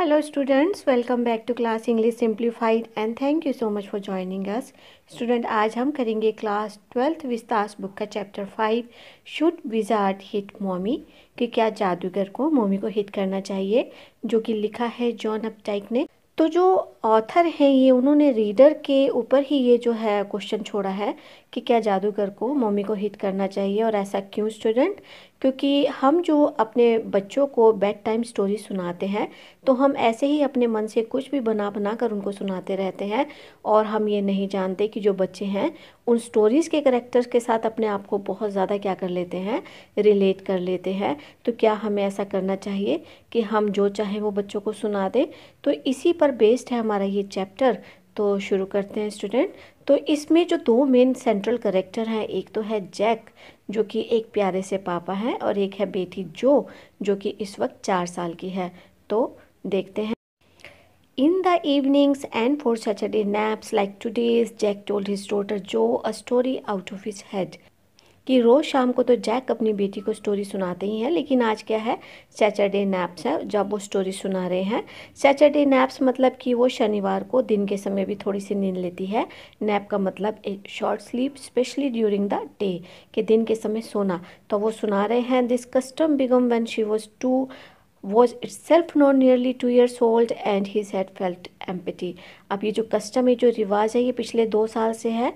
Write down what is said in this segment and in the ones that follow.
Hello students welcome back to class English simplified and thank you so much for joining us student आज हम करेंगे class twelfth Vistas book का chapter five should wizard hit mommy कि क्या जादूगर को मोमी को हिट करना चाहिए जो कि लिखा है जॉन अपटाइक ने तो जो ऑथर हैं ये उन्होंने रीडर के ऊपर ही ये जो है क्वेश्चन छोड़ा है कि क्या जादूगर को मम्मी को हिट करना चाहिए और ऐसा क्यों स्टूडेंट क्योंकि हम जो अपने बच्चों को बेड टाइम स्टोरी सुनाते हैं तो हम ऐसे ही अपने मन से कुछ भी बना बना कर उनको सुनाते रहते हैं और हम ये नहीं जानते कि जो बच्चे हैं उन स्टोरीज़ के करेक्टर्स के साथ अपने आप को बहुत ज़्यादा क्या कर लेते हैं रिलेट कर लेते हैं तो क्या हमें ऐसा करना चाहिए कि हम जो चाहें वो बच्चों को सुना दें तो इसी पर बेस्ड है हमारा ये चैप्टर तो शुरू करते हैं स्टूडेंट तो इसमें जो दो मेन सेंट्रल करेक्टर हैं एक तो है जैक जो कि एक प्यारे से पापा हैं और एक है बेटी जो जो कि इस वक्त चार साल की है तो देखते हैं in the evenings and for Saturday naps like today's Jack told his daughter Jo a story out of his head कि रोज़ शाम को तो जैक अपनी बेटी को स्टोरी सुनाते ही हैं लेकिन आज क्या है सैटरडे नैप्स है जब वो स्टोरी सुना रहे हैं सैटरडे नैप्स मतलब कि वो शनिवार को दिन के समय भी थोड़ी सी नींद लेती है नैप का मतलब एक short sleep specially during the day कि दिन के समय सोना तो वो सुना रहे हैं this custom began when she was two was self not nearly two years old and he said felt empty अब ये जो कस्टम है जो रिवाज है ये पिछले दो साल से है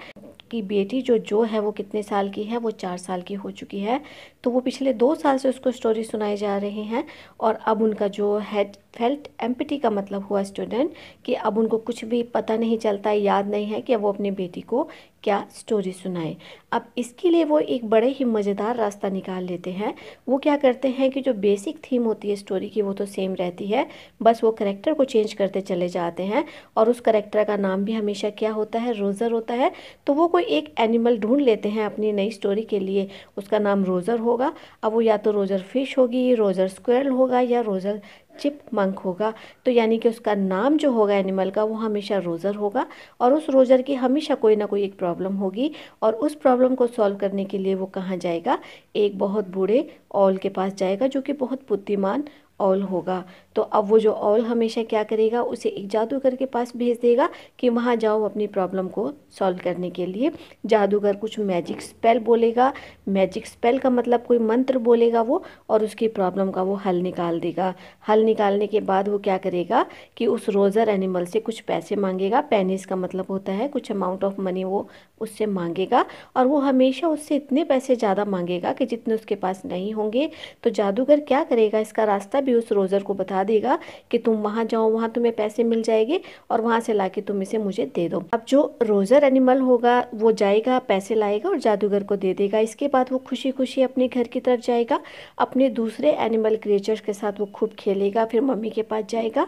उसकी बेटी जो जो है वो कितने साल की है वो चार साल की हो चुकी है तो वो पिछले दो साल से उसको स्टोरी सुनाई जा रही हैं और अब उनका जो हेड फेल्ट एम्पिटी का मतलब हुआ स्टूडेंट कि अब उनको कुछ भी पता नहीं चलता याद नहीं है कि अब वो अपनी बेटी को क्या स्टोरी सुनाए अब इसके लिए वो एक बड़े ही मज़ेदार रास्ता निकाल लेते हैं वो क्या करते हैं कि जो बेसिक थीम होती है स्टोरी की वो तो सेम रहती है बस वो करेक्टर को चेंज करते चले जाते हैं और उस करेक्टर का नाम भी हमेशा क्या होता है रोज़र होता है तो वो कोई एक एनिमल ढूंढ लेते हैं अपनी नई स्टोरी के लिए उसका नाम रोज़र होगा अब वो या तो रोज़र फिश होगी रोज़र स्क्वेल होगा या रोज़र चिप मंक होगा तो यानी कि उसका नाम जो होगा एनिमल का वो हमेशा रोज़र होगा और उस रोज़र की हमेशा कोई ना कोई एक प्रॉब्लम होगी और उस प्रॉब्लम को सॉल्व करने के लिए वो कहाँ जाएगा एक बहुत बूढ़े ऑल के पास जाएगा जो कि बहुत बुद्धिमान ऑल होगा तो अब वो जो ऑल हमेशा क्या करेगा उसे एक जादूगर के पास भेज देगा कि वहाँ जाओ अपनी प्रॉब्लम को सॉल्व करने के लिए जादूगर कुछ मैजिक स्पेल बोलेगा मैजिक स्पेल का मतलब कोई मंत्र बोलेगा वो और उसकी प्रॉब्लम का वो हल निकाल देगा हल निकालने के बाद वो क्या करेगा कि उस रोज़र एनिमल से कुछ पैसे मांगेगा पेनिस का मतलब होता है कुछ अमाउंट ऑफ मनी वो उससे मांगेगा और वो हमेशा उससे इतने पैसे ज़्यादा मांगेगा कि जितने उसके पास नहीं होंगे तो जादूगर क्या करेगा इसका रास्ता भी भी उस रोज़र को बता देगा कि तुम वहाँ जाओ वहाँ तुम्हें पैसे मिल जाएंगे और वहाँ से ला तुम इसे मुझे दे दो अब जो रोज़र एनिमल होगा वो जाएगा पैसे लाएगा और जादूगर को दे देगा इसके बाद वो खुशी खुशी अपने घर की तरफ जाएगा अपने दूसरे एनिमल क्रिएचर्स के साथ वो खूब खेलेगा फिर मम्मी के पास जाएगा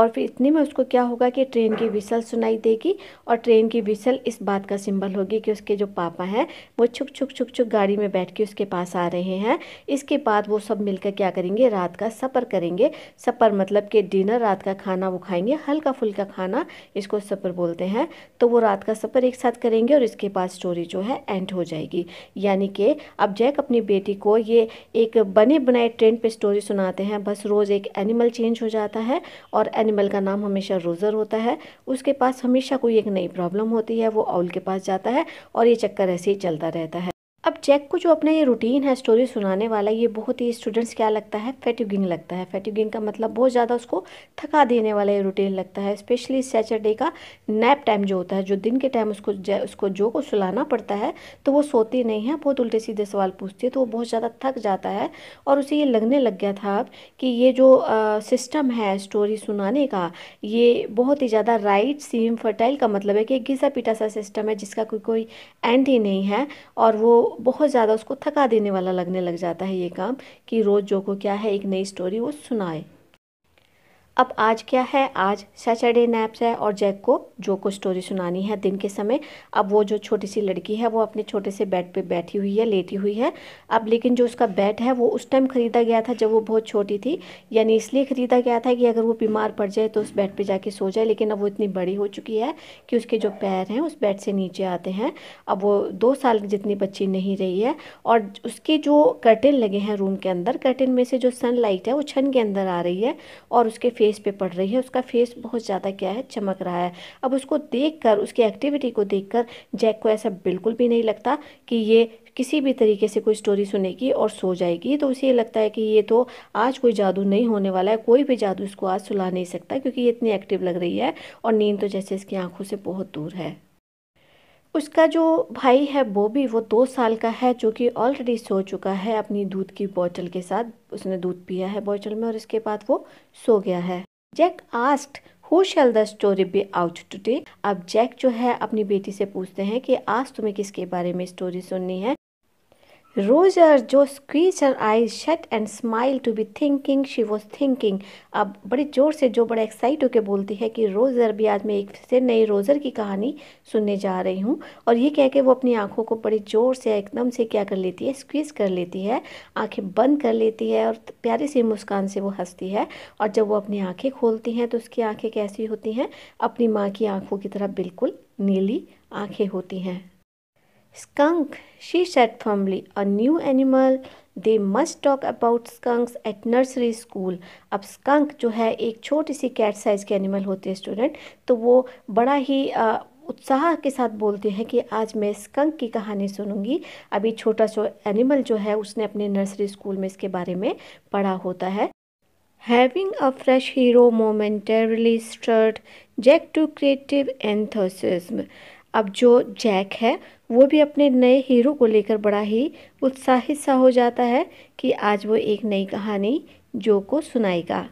और फिर इतने में उसको क्या होगा कि ट्रेन की विसल सुनाई देगी और ट्रेन की विसल इस बात का सिंबल होगी कि उसके जो पापा हैं वो छुक छुक छुक छुक गाड़ी में बैठ के उसके पास आ रहे हैं इसके बाद वो सब मिलकर क्या करेंगे रात का सफ़र करेंगे सपर मतलब कि डिनर रात का खाना वो खाएंगे हल्का फुल्का खाना इसको सपर बोलते हैं तो वो रात का सपर एक साथ करेंगे और इसके बाद स्टोरी जो है एंड हो जाएगी यानी कि अब जैक अपनी बेटी को ये एक बने बनाए ट्रेंड पर स्टोरी सुनाते हैं बस रोज़ एक एनिमल चेंज हो जाता है और एनिमल का नाम हमेशा रोज़र होता है उसके पास हमेशा कोई एक नई प्रॉब्लम होती है वो आउल के पास जाता है और ये चक्कर ऐसे ही चलता रहता है अब जैक को जो अपना ये रूटीन है स्टोरी सुनाने वाला ये बहुत ही स्टूडेंट्स क्या लगता है फेटिगिंग लगता है फेटिगिंग का मतलब बहुत ज़्यादा उसको थका देने वाला ये रूटीन लगता है स्पेशली सैटरडे का नैप टाइम जो होता है जो दिन के टाइम उसको उसको जो को सुलाना पड़ता है तो वो सोती नहीं है बहुत उल्टे सीधे सवाल पूछती है तो वो बहुत ज़्यादा थक जाता है और उसे ये लगने लग गया था अब कि ये जो सिस्टम है स्टोरी सुनाने का ये बहुत ही ज़्यादा राइट सीम फर्टाइल का मतलब है कि घिसा पिटा सा सिस्टम है जिसका कोई कोई एंड ही नहीं है और वो बहुत ज़्यादा उसको थका देने वाला लगने लग जाता है ये काम कि रोज़ जो को क्या है एक नई स्टोरी वो सुनाए अब आज क्या है आज सैटरडे नैप्स है और जैक को जो को स्टोरी सुनानी है दिन के समय अब वो जो छोटी सी लड़की है वो अपने छोटे से बेड पे बैठी हुई है लेटी हुई है अब लेकिन जो उसका बेड है वो उस टाइम ख़रीदा गया था जब वो बहुत छोटी थी यानी इसलिए ख़रीदा गया था कि अगर वो बीमार पड़ जाए तो उस बेड पर जाके सो जाए लेकिन अब वो इतनी बड़ी हो चुकी है कि उसके जो पैर हैं उस बेड से नीचे आते हैं अब वो दो साल जितनी बच्ची नहीं रही है और उसके जो कर्टन लगे हैं रूम के अंदर कर्टन में से जो सन है वो छन के अंदर आ रही है और उसके फेस पे पड़ रही है उसका फेस बहुत ज़्यादा क्या है चमक रहा है अब उसको देखकर उसकी एक्टिविटी को देखकर जैक को ऐसा बिल्कुल भी नहीं लगता कि ये किसी भी तरीके से कोई स्टोरी सुनेगी और सो जाएगी तो उसे ये लगता है कि ये तो आज कोई जादू नहीं होने वाला है कोई भी जादू इसको आज सुला नहीं सकता क्योंकि ये इतनी एक्टिव लग रही है और नींद तो जैसे इसकी आंखों से बहुत दूर है उसका जो भाई है भी वो दो साल का है जो कि ऑलरेडी सो चुका है अपनी दूध की बोतल के साथ उसने दूध पिया है बोतल में और इसके बाद वो सो गया है Jack asked who shall the story be about today अब जैक जो है अपनी बेटी से पूछते हैं कि आज तुम्हें किसके बारे में स्टोरी सुननी है Roger Jo squeeze her eye shut and smile to be thinking she was thinking अब बड़े ज़ोर से जो बड़ा एक्साइट होकर बोलती है कि रोज़र भी आज मैं एक से नई रोज़र की कहानी सुनने जा रही हूँ और ये कह के वो अपनी आँखों को बड़ी ज़ोर से एकदम से क्या कर लेती है स्क्वीज़ कर लेती है आँखें बंद कर लेती है और प्यारी सी मुस्कान से वो हंसती है और जब वो अपनी आँखें खोलती हैं तो उसकी आँखें कैसी होती हैं अपनी माँ की आँखों की तरह बिल्कुल नीली आँखें होती हैं Skunk, she said firmly. A new animal. They must talk about skunks at nursery school अब स्कंक जो है एक छोटी सी कैट साइज़ के एनिमल होते हैं स्टूडेंट तो वो बड़ा ही आ, उत्साह के साथ बोलते हैं कि आज मैं स्कंक की कहानी सुनूंगी अभी छोटा सो एनिमल जो है उसने अपने नर्सरी स्कूल में इसके बारे में पढ़ा होता है having a fresh hero momentarily stirred Jack to creative enthusiasm अब जो जैक है वो भी अपने नए हीरो को लेकर बड़ा ही उत्साहित सा हो जाता है कि आज वो एक नई कहानी जो को सुनाएगा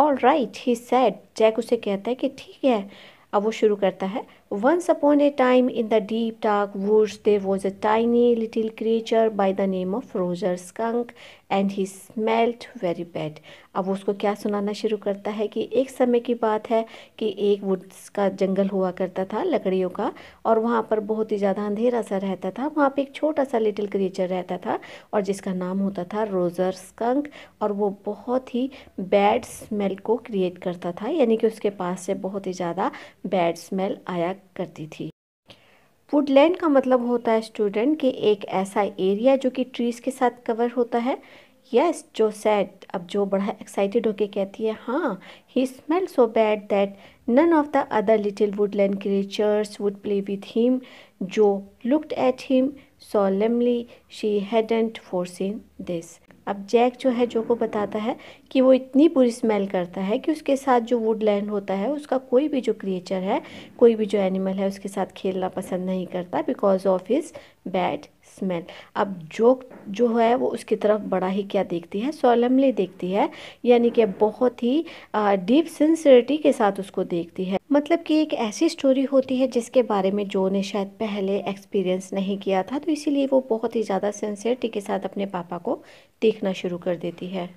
all right he said Jack उसे कहता है कि ठीक है अब वो शुरू करता है Once upon a time in the deep dark woods there was a tiny little creature by the name of Roger Skunk and he smelled very bad. अब उसको क्या सुनाना शुरू करता है कि एक समय की बात है कि एक वुड्स का जंगल हुआ करता था लकड़ियों का और वहाँ पर बहुत ही ज़्यादा अंधेरा सा रहता था वहाँ पे एक छोटा सा लिटिल क्रिएचर रहता था और जिसका नाम होता था रोज़र स्कंक और वो बहुत ही बैड स्मेल को क्रिएट करता था यानी कि उसके पास से बहुत ही ज़्यादा बैड स्मेल आया करती थी वुडलैंड का मतलब होता है स्टूडेंट कि एक ऐसा एरिया जो कि ट्रीज़ के साथ कवर होता है यस जो सैड अब जो बड़ा एक्साइटेड होके कहती है हाँ he smell so bad that none of the other little woodland creatures would play with him Jo looked at him solemnly she hadn't foreseen this अब जैक जो है जो को बताता है कि वो इतनी बुरी स्मेल करता है कि उसके साथ जो वुड लैंड होता है उसका कोई भी जो क्रिएचर है कोई भी जो एनिमल है उसके साथ खेलना पसंद नहीं करता because of his bad smell अब जो जो है वो उसकी तरफ बड़ा ही क्या देखती है सोलमली देखती है यानी कि बहुत ही डीप सिंसियरिटी के साथ उसको देखती है मतलब कि एक ऐसी स्टोरी होती है जिसके बारे में जो ने शायद पहले एक्सपीरियंस नहीं किया था तो इसीलिए वो बहुत ही ज़्यादा सिंसियरिटी के साथ अपने पापा को देखना शुरू कर देती है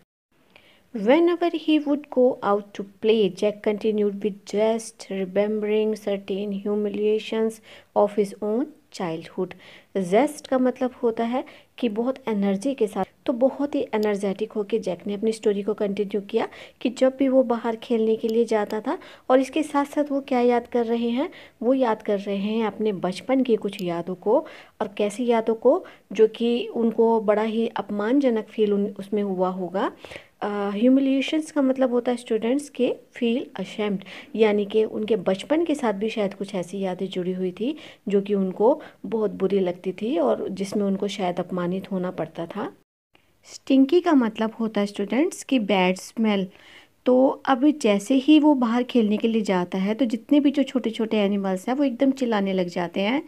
ever he would go out to play Jack continued with just remembering certain humiliations of his own childhood jest का मतलब होता है कि बहुत एनर्जी के साथ तो बहुत ही एनर्जेटिक होकर जैक ने अपनी स्टोरी को कंटिन्यू किया कि जब भी वो बाहर खेलने के लिए जाता था और इसके साथ साथ वो क्या याद कर रहे हैं वो याद कर रहे हैं अपने बचपन की कुछ यादों को और कैसी यादों को जो कि उनको बड़ा ही अपमानजनक फील उसमें हुआ होगा ह्यूमिलिएशंस uh, का मतलब होता है स्टूडेंट्स के फील अशेम्ड यानी कि उनके बचपन के साथ भी शायद कुछ ऐसी यादें जुड़ी हुई थी जो कि उनको बहुत बुरी लगती थी और जिसमें उनको शायद अपमानित होना पड़ता था स्टिंकी का मतलब होता है स्टूडेंट्स की बैड स्मेल तो अब जैसे ही वो बाहर खेलने के लिए जाता है तो जितने भी जो छोटे छोटे एनिमल्स हैं वो एकदम चिल्लाने लग जाते हैं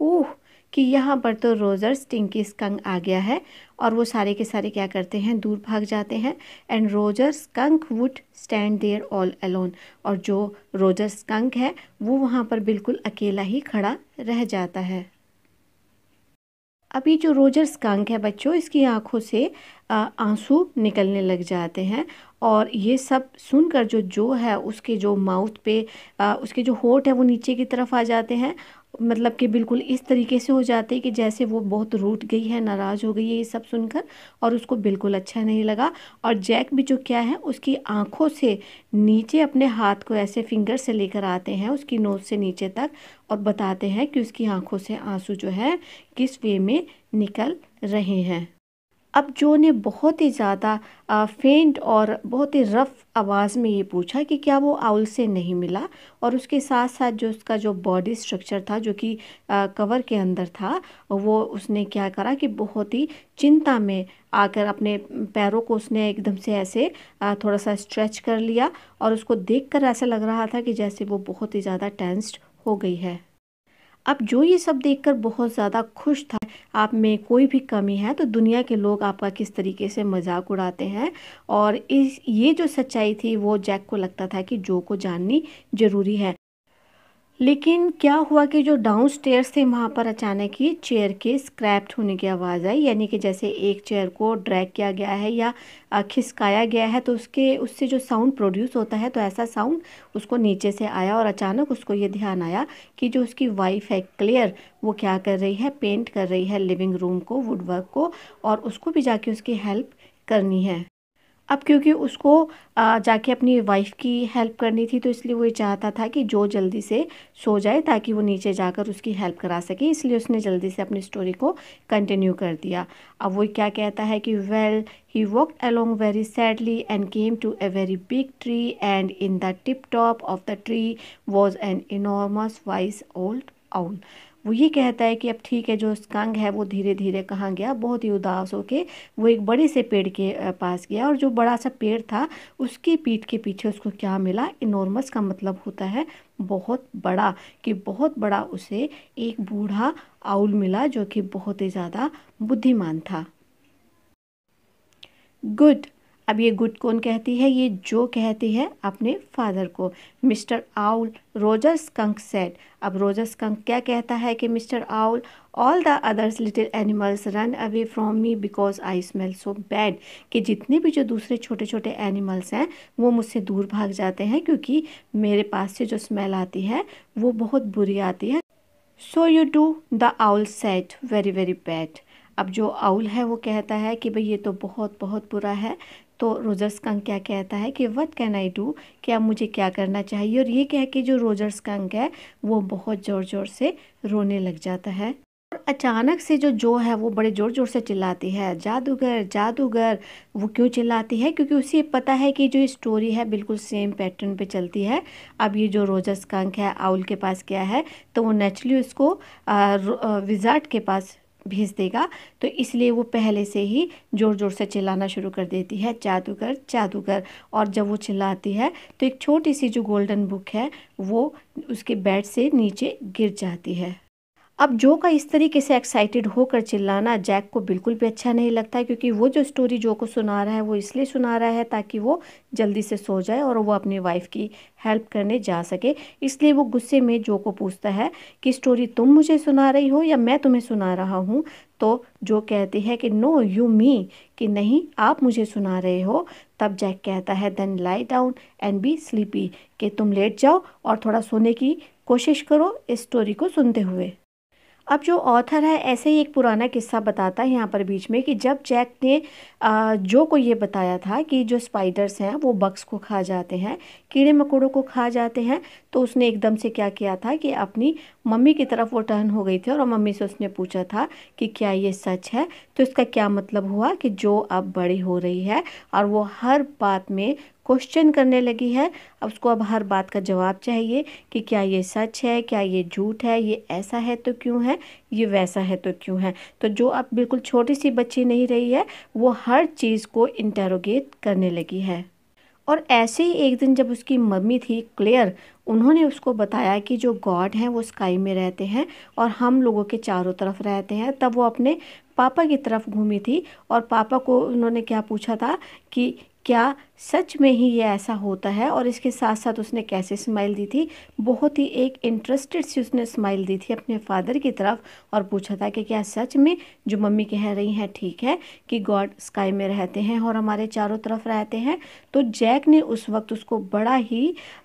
ओह कि यहाँ पर तो रोज़र स्टिंकी स्कंक आ गया है और वो सारे के सारे क्या करते हैं दूर भाग जाते हैं and Roger Skunk would stand there all alone और जो रोजर स्कंक है वो वहाँ पर बिल्कुल अकेला ही खड़ा रह जाता है अभी जो रोजर स्कंक है बच्चों इसकी आंखों से आंसू निकलने लग जाते हैं और ये सब सुनकर जो जो है उसके जो माउथ पे आ, उसके जो होठ है वो नीचे की तरफ आ जाते हैं मतलब कि बिल्कुल इस तरीके से हो जाते हैं कि जैसे वो बहुत रूट गई है नाराज़ हो गई है ये सब सुनकर और उसको बिल्कुल अच्छा नहीं लगा और जैक भी जो क्या है उसकी आँखों से नीचे अपने हाथ को ऐसे फिंगर से लेकर आते हैं उसकी नोज से नीचे तक और बताते हैं कि उसकी आँखों से आंसू जो है किस वे में निकल रहे हैं अब जो ने बहुत ही ज़्यादा फेंट और बहुत ही रफ़ आवाज़ में ये पूछा कि क्या वो आउल से नहीं मिला और उसके साथ साथ जो उसका जो बॉडी स्ट्रक्चर था जो कि कवर के अंदर था वो उसने क्या करा कि बहुत ही चिंता में आकर अपने पैरों को उसने एकदम से ऐसे थोड़ा सा स्ट्रेच कर लिया और उसको देखकर ऐसा लग रहा था कि जैसे वो बहुत ही ज़्यादा टेंस्ड हो गई है अब जो ये सब देखकर बहुत ज़्यादा खुश था आप में कोई भी कमी है तो दुनिया के लोग आपका किस तरीके से मजाक उड़ाते हैं और इस ये जो सच्चाई थी वो जैक को लगता था कि जो को जाननी ज़रूरी है लेकिन क्या हुआ कि जो डाउन स्टेयर्स थे वहाँ पर अचानक ही चेयर के स्क्रैप्ड होने की आवाज़ आई यानी कि जैसे एक चेयर को ड्रैग किया गया है या खिसकाया गया है तो उसके उससे जो साउंड प्रोड्यूस होता है तो ऐसा साउंड उसको नीचे से आया और अचानक उसको ये ध्यान आया कि जो उसकी वाइफ है क्लियर वो क्या कर रही है पेंट कर रही है लिविंग रूम को वुडवर्क को और उसको भी जाके उसकी हेल्प करनी है अब क्योंकि उसको जाके अपनी वाइफ की हेल्प करनी थी तो इसलिए वो ये चाहता था कि जो जल्दी से सो जाए ताकि वो नीचे जाकर उसकी हेल्प करा सके इसलिए उसने जल्दी से अपनी स्टोरी को कंटिन्यू कर दिया अब वो क्या कहता है कि well he walk along very sadly and came to a very big tree and in the tip top of the tree was an enormous wise old owl वो ये कहता है कि अब ठीक है जो स्कंग है वो धीरे धीरे कहाँ गया बहुत ही उदास होके वो एक बड़े से पेड़ के पास गया और जो बड़ा सा पेड़ था उसकी पीठ के पीछे उसको क्या मिला इनॉर्मस का मतलब होता है बहुत बड़ा कि बहुत बड़ा उसे एक बूढ़ा आउल मिला जो कि बहुत ही ज़्यादा बुद्धिमान था गुड अब ये गुड कौन कहती है ये जो कहती है अपने फादर को mister Owl Roger Skunk said अब रोजर्स कंक क्या कहता है कि mister Owl all the others little animals run away from me because I smell so bad कि जितने भी जो दूसरे छोटे छोटे एनिमल्स हैं वो मुझसे दूर भाग जाते हैं क्योंकि मेरे पास से जो स्मेल आती है वो बहुत बुरी आती है so you do the owl said very very bad अब जो आउल है वो कहता है कि भाई ये तो बहुत बहुत बुरा है तो रोजर्स कंक क्या कहता है कि वट कैन आई डू क्या मुझे क्या करना चाहिए और ये कह के जो रोजर्स कंक है वो बहुत ज़ोर ज़ोर से रोने लग जाता है और अचानक से जो जो है वो बड़े ज़ोर ज़ोर से चिल्लाती है जादूगर जादूगर वो क्यों चिल्लाती है क्योंकि उसे पता है कि जो स्टोरी है बिल्कुल सेम पैटर्न पे चलती है अब ये जो रोजर्स कंक है आउल के पास क्या है तो वो नेचुरली उसको विजार्ट के पास भेज देगा तो इसलिए वो पहले से ही ज़ोर ज़ोर से चिल्लाना शुरू कर देती है जादूगर जादूगर और जब वो चिल्लाती है तो एक छोटी सी जो गोल्डन बुक है वो उसके बेड से नीचे गिर जाती है अब जो का इस तरीके से एक्साइटेड होकर चिल्लाना जैक को बिल्कुल भी अच्छा नहीं लगता है क्योंकि वो जो स्टोरी जो को सुना रहा है वो इसलिए सुना रहा है ताकि वो जल्दी से सो जाए और वो अपनी वाइफ की हेल्प करने जा सके इसलिए वो गुस्से में जो को पूछता है कि स्टोरी तुम मुझे सुना रही हो या मैं तुम्हें सुना रहा हूँ तो जो कहती है कि नो यू मी कि नहीं आप मुझे सुना रहे हो तब जैक कहता है then lie down and be sleepy कि तुम लेट जाओ और थोड़ा सोने की कोशिश करो इस स्टोरी को सुनते हुए अब जो ऑथर है ऐसे ही एक पुराना किस्सा बताता है यहाँ पर बीच में कि जब जैक ने जो को ये बताया था कि जो स्पाइडर्स हैं वो बग्स को खा जाते हैं कीड़े मकोड़ों को खा जाते हैं तो उसने एकदम से क्या किया था कि अपनी मम्मी की तरफ वो टर्न हो गई थी और मम्मी से उसने पूछा था कि क्या ये सच है तो इसका क्या मतलब हुआ कि जो अब बड़ी हो रही है और वो हर बात में क्वेश्चन करने लगी है अब उसको अब हर बात का जवाब चाहिए कि क्या ये सच है क्या ये झूठ है ये ऐसा है तो क्यों है ये वैसा है तो क्यों है तो जो अब बिल्कुल छोटी सी बच्ची नहीं रही है वो हर चीज़ को इंटेरोगेट करने लगी है और ऐसे ही एक दिन जब उसकी मम्मी थी क्लेयर उन्होंने उसको बताया कि जो गॉड हैं वो स्काई में रहते हैं और हम लोगों के चारों तरफ रहते हैं तब वो अपने पापा की तरफ घूमी थी और पापा को उन्होंने क्या पूछा था कि क्या सच में ही ये ऐसा होता है और इसके साथ साथ उसने कैसे स्माइल दी थी बहुत ही एक इंटरेस्टेड सी उसने स्माइल दी थी अपने फादर की तरफ और पूछा था कि क्या सच में जो मम्मी कह रही हैं ठीक है कि गॉड स्काई में रहते हैं और हमारे चारों तरफ रहते हैं तो जैक ने उस वक्त उसको बड़ा ही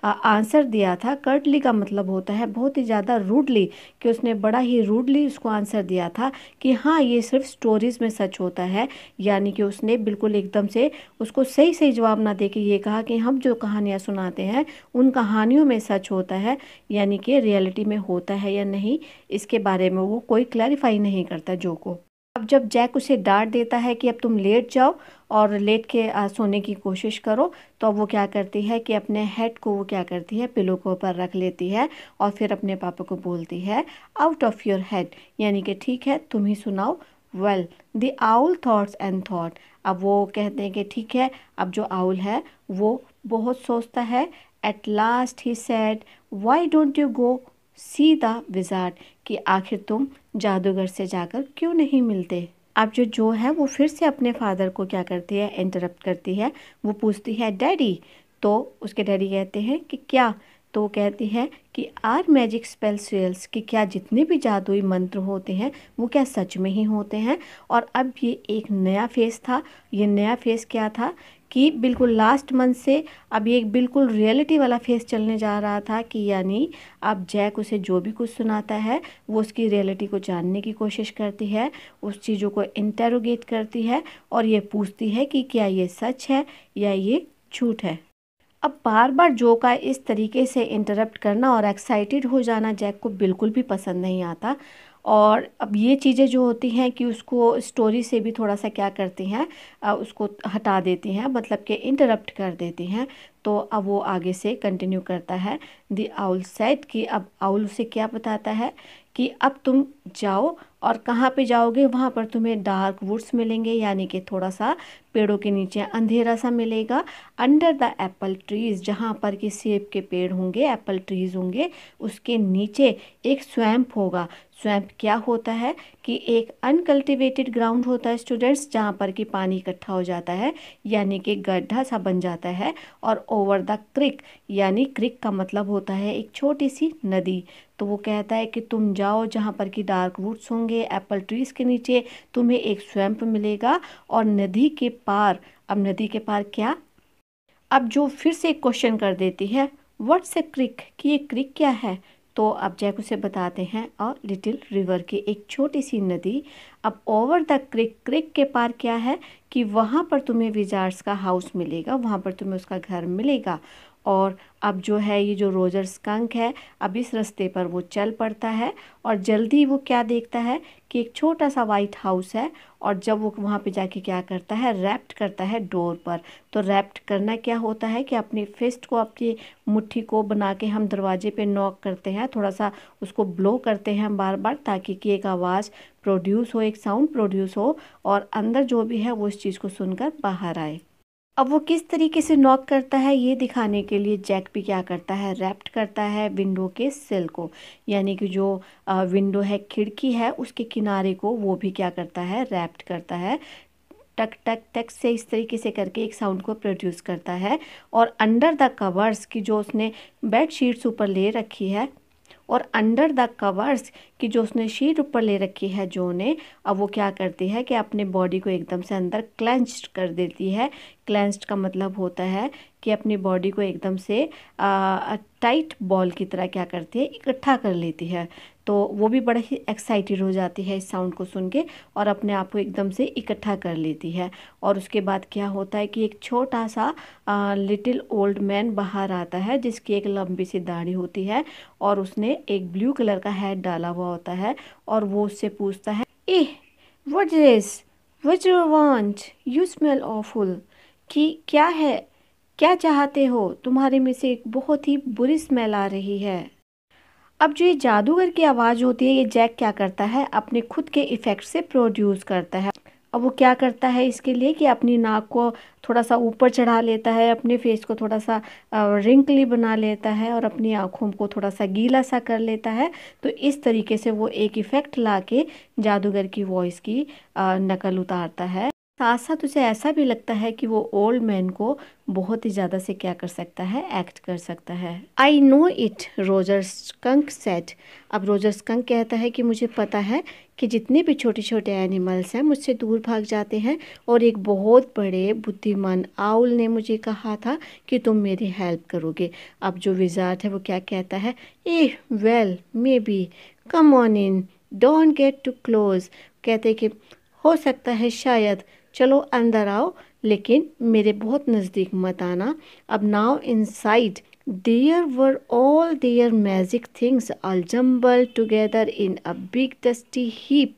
आंसर दिया था कर्टली का मतलब होता है बहुत ही ज़्यादा रूडली कि उसने बड़ा ही रूडली उसको आंसर दिया था कि हाँ ये सिर्फ स्टोरीज़ में सच होता है यानी कि उसने बिल्कुल एकदम से उसको सही कहीं से जवाब ना देके ये कहा कि हम जो कहानियाँ सुनाते हैं उन कहानियों में सच होता है यानी कि रियलिटी में होता है या नहीं इसके बारे में वो कोई क्लैरिफाई नहीं करता जो को अब जब जैक उसे डांट देता है कि अब तुम लेट जाओ और लेट के सोने की कोशिश करो तो वो क्या करती है कि अपने हेड को वो क्या करती है पिलो के ऊपर रख लेती है और फिर अपने पापा को बोलती है आउट ऑफ योर हेड यानी कि ठीक है तुम ही सुनाओ well the owl thought and thought अब वो कहते हैं कि ठीक है अब जो आउल है वो बहुत सोचता है at last he said why don't you go see the wizard कि आखिर तुम जादूगर से जाकर क्यों नहीं मिलते अब जो जो है वो फिर से अपने फादर को क्या करती है इंटरप्ट करती है वो पूछती है डैडी तो उसके डैडी कहते हैं कि क्या तो कहती हैं कि आर मैजिक स्पेल स्वेल्स कि क्या जितने भी जादुई मंत्र होते हैं वो क्या सच में ही होते हैं और अब ये एक नया फेस था ये नया फेस क्या था कि बिल्कुल लास्ट मंथ से अब ये एक बिल्कुल रियलिटी वाला फेस चलने जा रहा था कि यानी अब जैक उसे जो भी कुछ सुनाता है वो उसकी रियलिटी को जानने की कोशिश करती है उस चीज़ों को इंटेरोगेट करती है और ये पूछती है कि क्या ये सच है या ये झूठ है अब बार बार जो का इस तरीके से इंटरप्ट करना और एक्साइटेड हो जाना जैक को बिल्कुल भी पसंद नहीं आता और अब ये चीज़ें जो होती हैं कि उसको स्टोरी से भी थोड़ा सा क्या करती हैं उसको हटा देती हैं मतलब कि इंटरप्ट कर देती हैं तो अब वो आगे से कंटिन्यू करता है दी आउल सेट कि अब आउल उसे क्या बताता है कि अब तुम जाओ और कहाँ पे जाओगे वहाँ पर तुम्हें डार्क वुड्स मिलेंगे यानी कि थोड़ा सा पेड़ों के नीचे अंधेरा सा मिलेगा अंडर द एप्पल ट्रीज़ जहाँ पर कि सेब के पेड़ होंगे एप्पल ट्रीज़ होंगे उसके नीचे एक स्वैम्प होगा स्वैम्प क्या होता है कि एक अनकल्टिवेटेड ग्राउंड होता है स्टूडेंट्स जहाँ पर कि पानी इकट्ठा हो जाता है यानी कि गड्ढा सा बन जाता है और ओवर द क्रिक यानी क्रिक का मतलब होता है एक छोटी सी नदी तो वो कहता है कि तुम जाओ जहाँ पर कि डार्क रूट्स होंगे एप्पल ट्रीज़ के नीचे तुम्हें एक स्वैम्प मिलेगा और नदी के पार अब नदी के पार क्या अब जो फिर से क्वेश्चन कर देती है व्हाट्स ए क्रिक कि ये क्रिक क्या है तो अब जैक उसे बताते हैं और लिटिल रिवर की एक छोटी सी नदी अब ओवर द क्रिक क्रिक के पार क्या है कि वहाँ पर तुम्हें विजार्स का हाउस मिलेगा वहाँ पर तुम्हें उसका घर मिलेगा और अब जो है ये जो रोजर स्कंक है अब इस रास्ते पर वो चल पड़ता है और जल्दी वो क्या देखता है कि एक छोटा सा वाइट हाउस है और जब वो वहाँ पे जाके क्या करता है रैप्ट करता है डोर पर तो रैप्ट करना क्या होता है कि अपनी फिस्ट को अपनी मुट्ठी को बना के हम दरवाजे पे नॉक करते हैं थोड़ा सा उसको ब्लो करते हैं हम बार बार ताकि कि एक आवाज़ प्रोड्यूस हो एक साउंड प्रोड्यूस हो और अंदर जो भी है वो इस चीज़ को सुनकर बाहर आए अब वो किस तरीके से नॉक करता है ये दिखाने के लिए जैक भी क्या करता है रैप्ट करता है विंडो के सेल को यानी कि जो विंडो है खिड़की है उसके किनारे को वो भी क्या करता है रैप्ट करता है टक टक टक से इस तरीके से करके एक साउंड को प्रोड्यूस करता है और अंडर द कवर्स की जो उसने बेड शीट्स ऊपर ले रखी है और अंडर द कवर्स कि जो उसने शीट ऊपर ले रखी है जो ने अब वो क्या करती है कि अपने बॉडी को एकदम से अंदर क्लेंस्ड कर देती है क्लेंस्ड का मतलब होता है कि अपनी बॉडी को एकदम से आ, टाइट बॉल की तरह क्या करती है इकट्ठा कर लेती है तो वो भी बड़ा ही एक्साइटेड हो जाती है इस साउंड को सुन के और अपने आप को एकदम से इकट्ठा कर लेती है और उसके बाद क्या होता है कि एक छोटा सा आ, लिटिल ओल्ड मैन बाहर आता है जिसकी एक लंबी सी दाढ़ी होती है और उसने एक ब्लू कलर का हैड डाला हुआ होता है और वो उससे पूछता है uh what is what you want you smell awful कि क्या है क्या चाहते हो तुम्हारे में से एक बहुत ही बुरी स्मेल आ रही है अब जो ये जादूगर की आवाज़ होती है ये जैक क्या करता है अपने खुद के इफ़ेक्ट से प्रोड्यूस करता है अब वो क्या करता है इसके लिए कि अपनी नाक को थोड़ा सा ऊपर चढ़ा लेता है अपने फेस को थोड़ा सा रिंकली बना लेता है और अपनी आँखों को थोड़ा सा गीला सा कर लेता है तो इस तरीके से वो एक इफ़ेक्ट ला के जादूगर की वॉइस की नकल उतारता है साथ साथ उसे ऐसा भी लगता है कि वो ओल्ड मैन को बहुत ही ज़्यादा से क्या कर सकता है एक्ट कर सकता है I know it Roger Skunk said अब रोजर स्कंक कहता है कि मुझे पता है कि जितने भी छोटे छोटे एनिमल्स हैं मुझसे दूर भाग जाते हैं और एक बहुत बड़े बुद्धिमान आउल ने मुझे कहा था कि तुम मेरी हेल्प करोगे अब जो विजार्ट है वो क्या कहता है uh well maybe come on in don't get too close कहते कि हो सकता है शायद चलो अंदर आओ लेकिन मेरे बहुत नज़दीक मत आना अब now inside there were all their magic things all jumble together in a big dusty heap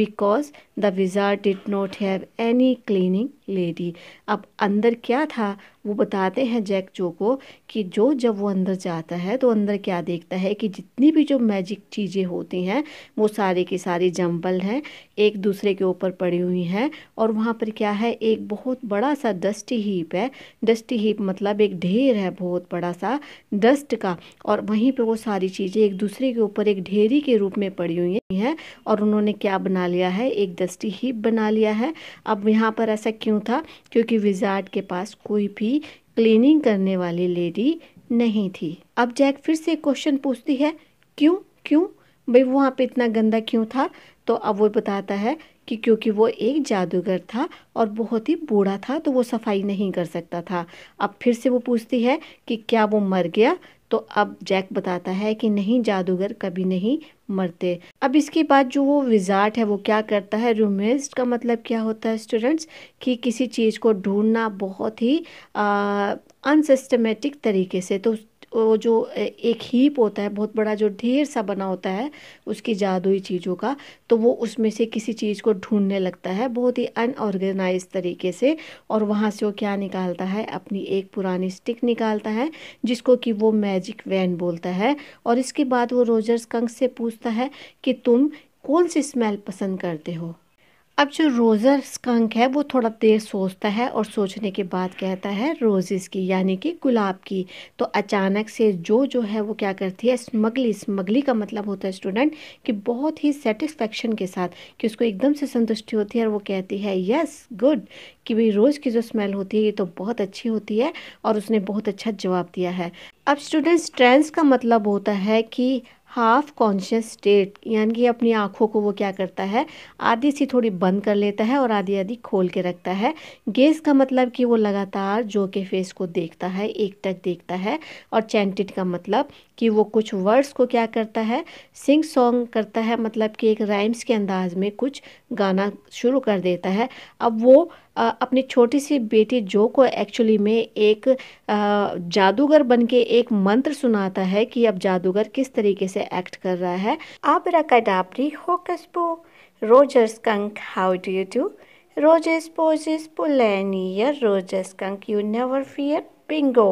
because the wizard did not have any cleaning lady अब अंदर क्या था वो बताते हैं जैक जो को कि जो जब वो अंदर जाता है तो अंदर क्या देखता है कि जितनी भी जो मैजिक चीज़ें होती हैं वो सारी की सारी जम्बल हैं एक दूसरे के ऊपर पड़ी हुई हैं और वहाँ पर क्या है एक बहुत बड़ा सा डस्टी हीप है डस्टी हीप मतलब एक ढेर है बहुत बड़ा सा डस्ट का और वहीं पर वो सारी चीज़ें एक दूसरे के ऊपर एक ढेरी के रूप में पड़ी हुई हैं और उन्होंने क्या बना लिया है एक डायनेस्टी ही बना लिया है अब यहाँ पर ऐसा क्यों था क्योंकि विजार्ड के पास कोई भी क्लीनिंग करने वाली लेडी नहीं थी अब जैक फिर से क्वेश्चन पूछती है क्यों क्यों भाई वहाँ पे इतना गंदा क्यों था तो अब वो बताता है कि क्योंकि वो एक जादूगर था और बहुत ही बूढ़ा था तो वो सफाई नहीं कर सकता था अब फिर से वो पूछती है कि क्या वो मर गया तो अब जैक बताता है कि नहीं जादूगर कभी नहीं मरते अब इसके बाद जो वो विजार्ट है वो क्या करता है रूमिस्ट का मतलब क्या होता है स्टूडेंट्स कि किसी चीज़ को ढूंढना बहुत ही अनसिस्टमेटिक तरीके से तो वो जो एक हीप होता है बहुत बड़ा जो ढेर सा बना होता है उसकी जादुई चीज़ों का तो वो उसमें से किसी चीज़ को ढूंढने लगता है बहुत ही अनऑर्गेनाइज तरीके से और वहाँ से वो क्या निकालता है अपनी एक पुरानी स्टिक निकालता है जिसको कि वो मैजिक वैन बोलता है और इसके बाद वो रोजर्स कंक से पूछता है कि तुम कौन सी स्मेल पसंद करते हो अब जो रोज़र स्कंक है वो थोड़ा देर सोचता है और सोचने के बाद कहता है रोजेस की यानी कि गुलाब की तो अचानक से जो जो है वो क्या करती है स्मगली स्मगली का मतलब होता है स्टूडेंट कि बहुत ही सेटिस्फेक्शन के साथ कि उसको एकदम से संतुष्टि होती है और वो कहती है यस गुड कि भाई रोज़ की जो स्मेल होती है ये तो बहुत अच्छी होती है और उसने बहुत अच्छा जवाब दिया है अब स्टूडेंट्स ट्रेंस का मतलब होता है कि हाफ कॉन्शियस स्टेट यानी कि अपनी आँखों को वो क्या करता है आधी सी थोड़ी बंद कर लेता है और आधी आधी खोल के रखता है गेज का मतलब कि वो लगातार जो के फेस को देखता है एक देखता है और चैंटेड का मतलब कि वो कुछ वर्ड्स को क्या करता है सिंग सॉन्ग करता है मतलब कि एक राइम्स के अंदाज में कुछ गाना शुरू कर देता है अब वो आ, अपनी छोटी सी बेटी जो को एक्चुअली में एक जादूगर बन के एक मंत्र सुनाता है कि अब जादूगर किस तरीके से एक्ट कर रहा है आप abracadabra hocus pocus Roger's skunk how do you do roses posies पुलैनियर roses skunk you never fear bingo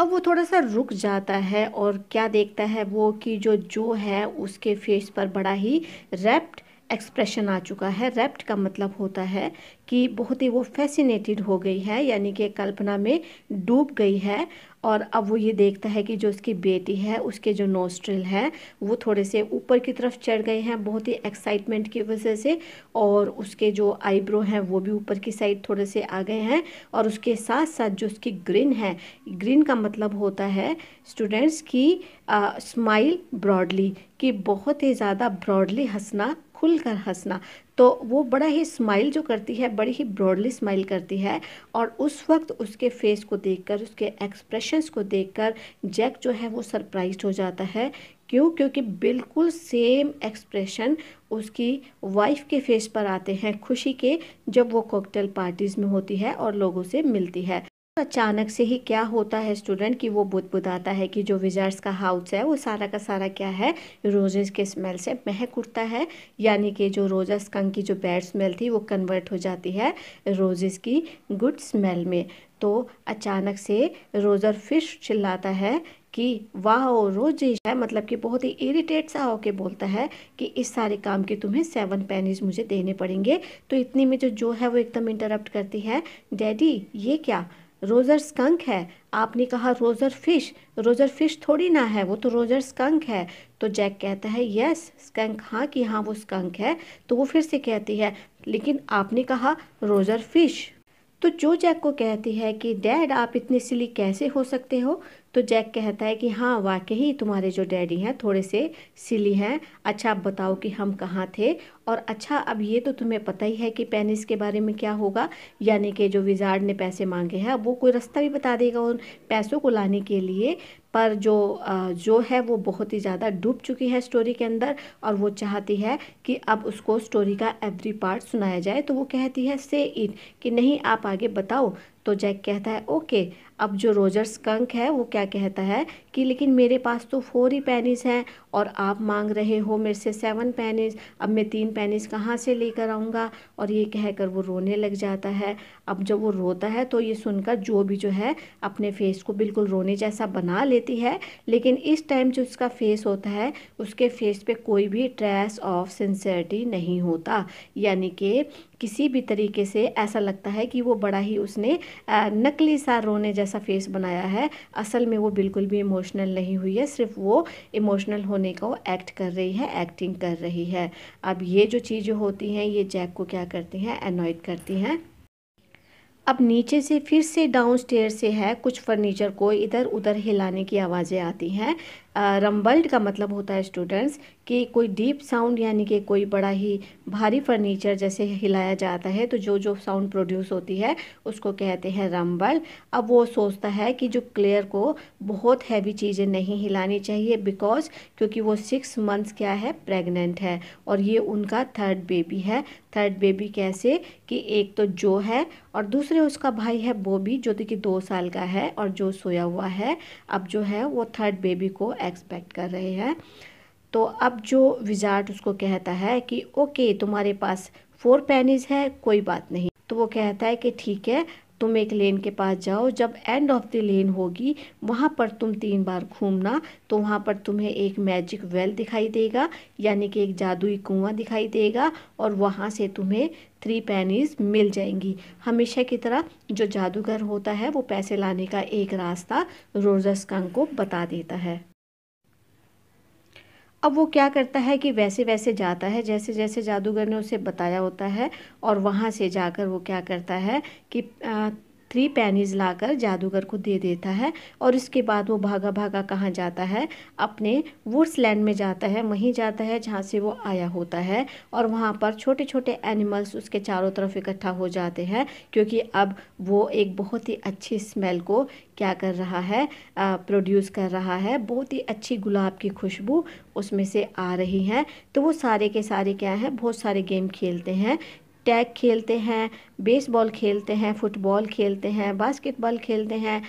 अब वो थोड़ा सा रुक जाता है और क्या देखता है वो कि जो जो है उसके फेस पर बड़ा ही रैप्ड एक्सप्रेशन आ चुका है रेप्ट का मतलब होता है कि बहुत ही वो फैसिनेटेड हो गई है यानी कि कल्पना में डूब गई है और अब वो ये देखता है कि जो उसकी बेटी है उसके जो नोस्ट्रिल है वो थोड़े से ऊपर की तरफ चढ़ गए हैं बहुत ही एक्साइटमेंट की वजह से और उसके जो आईब्रो हैं वो भी ऊपर की साइड थोड़े से आ गए हैं और उसके साथ साथ जो उसकी ग्रिन है ग्रिन का मतलब होता है स्टूडेंट्स की स्माइल ब्रॉडली कि बहुत ही ज़्यादा ब्रॉडली हंसना खुल कर हंसना तो वो बड़ा ही स्माइल जो करती है बड़ी ही ब्रॉडली स्माइल करती है और उस वक्त उसके फेस को देखकर उसके एक्सप्रेशंस को देखकर जैक जो है वो सरप्राइज हो जाता है क्यों क्योंकि बिल्कुल सेम एक्सप्रेशन उसकी वाइफ के फेस पर आते हैं खुशी के जब वो कॉकटेल पार्टीज़ में होती है और लोगों से मिलती है अचानक से ही क्या होता है स्टूडेंट कि वो बुदबुदाता है कि जो विजर्स का हाउस है वो सारा का सारा क्या है रोजेज़ के स्मेल से महक उठता है यानी कि जो रोजेस कंग की जो बैड स्मेल थी वो कन्वर्ट हो जाती है रोजेज़ की गुड स्मेल में तो अचानक से रोज़र फिश चिल्लाता है कि वाह रोज है मतलब कि बहुत ही इरिटेट सा होके बोलता है कि इस सारे काम के तुम्हें सेवन पेनीज मुझे देने पड़ेंगे तो इतने में जो जो है वो एकदम इंटरप्ट करती है डैडी ये क्या रोज़र स्कंक है आपने कहा रोज़र फिश रोज़र फिश थोड़ी ना है वो तो रोज़र स्कंक है तो जैक कहता है यस स्कंक हाँ कि हाँ वो स्कंक है तो वो फिर से कहती है लेकिन आपने कहा रोज़र फिश तो जो जैक को कहती है कि डैड आप इतने सिली कैसे हो सकते हो तो जैक कहता है कि हाँ वाकई तुम्हारे जो डैडी हैं थोड़े से सिली हैं अच्छा अब बताओ कि हम कहाँ थे और अच्छा अब ये तो तुम्हें पता ही है कि पेनिस के बारे में क्या होगा यानी कि जो विजार्ड ने पैसे मांगे हैं वो कोई रास्ता भी बता देगा उन पैसों को लाने के लिए पर जो जो है वो बहुत ही ज़्यादा डूब चुकी है स्टोरी के अंदर और वो चाहती है कि अब उसको स्टोरी का एवरी पार्ट सुनाया जाए तो वो कहती है से इट कि नहीं आप आगे बताओ तो जैक कहता है ओके अब जो रोजर स्कंक है वो क्या कहता है कि लेकिन मेरे पास तो फोर ही पेनिस हैं और आप मांग रहे हो मेरे से सेवन पैनीज अब मैं तीन पेनिस कहाँ से लेकर आऊँगा और ये कहकर वो रोने लग जाता है अब जब वो रोता है तो ये सुनकर जो भी जो है अपने फेस को बिल्कुल रोने जैसा बना लेती है लेकिन इस टाइम जो उसका फेस होता है उसके फेस पर कोई भी ट्रेस ऑफ सिंसेरिटी नहीं होता यानी कि किसी भी तरीके से ऐसा लगता है कि वो बड़ा ही उसने नकली सा रोने जैसा फेस बनाया है असल में वो बिल्कुल भी इमोशनल नहीं हुई है सिर्फ वो इमोशनल होने का एक्ट कर रही है एक्टिंग कर रही है अब ये जो चीज़ें होती हैं ये जैक को क्या करती हैं एनॉइड करती हैं अब नीचे से फिर से डाउन स्टेयर से है कुछ फर्नीचर को इधर उधर हिलाने की आवाज़ें आती हैं रंबल्ड का मतलब होता है स्टूडेंट्स कि कोई डीप साउंड यानी कि कोई बड़ा ही भारी फर्नीचर जैसे हिलाया जाता है तो जो जो साउंड प्रोड्यूस होती है उसको कहते हैं रंबल अब वो सोचता है कि जो क्लेयर को बहुत हैवी चीज़ें नहीं हिलानी चाहिए बिकॉज क्योंकि वो सिक्स मंथ्स क्या है प्रेग्नेंट है और ये उनका थर्ड बेबी है थर्ड बेबी कैसे कि एक तो जो है और दूसरे उसका भाई है बॉबी जो कि दो साल का है और जो सोया हुआ है अब जो है वो थर्ड बेबी को एक्सपेक्ट कर रहे हैं तो अब जो विजार्ट उसको कहता है कि ओके तुम्हारे पास फोर पैनीज है कोई बात नहीं तो वो कहता है कि ठीक है तुम एक लेन के पास जाओ जब एंड ऑफ द लेन होगी वहाँ पर तुम तीन बार घूमना तो वहाँ पर तुम्हें एक मैजिक वेल दिखाई देगा यानी कि एक जादुई कुआं दिखाई देगा और वहाँ से तुम्हें थ्री पैनीज मिल जाएंगी हमेशा की तरह जो जादूगर होता है वो पैसे लाने का एक रास्ता रोजस को बता देता है अब वो क्या करता है कि वैसे वैसे जाता है जैसे जैसे जादूगर ने उसे बताया होता है और वहाँ से जाकर वो क्या करता है कि थ्री पैनीज लाकर जादूगर को दे देता है और इसके बाद वो भागा भागा कहाँ जाता है अपने वुड्स लैंड में जाता है वहीं जाता है जहाँ से वो आया होता है और वहाँ पर छोटे छोटे एनिमल्स उसके चारों तरफ इकट्ठा हो जाते हैं क्योंकि अब वो एक बहुत ही अच्छी स्मेल को क्या कर रहा है प्रोड्यूस कर रहा है बहुत ही अच्छी गुलाब की खुशबू उसमें से आ रही है तो वो सारे के सारे क्या है बहुत सारे गेम खेलते हैं टैग खेलते हैं बेसबॉल खेलते हैं फुटबॉल खेलते हैं बास्केटबॉल खेलते हैं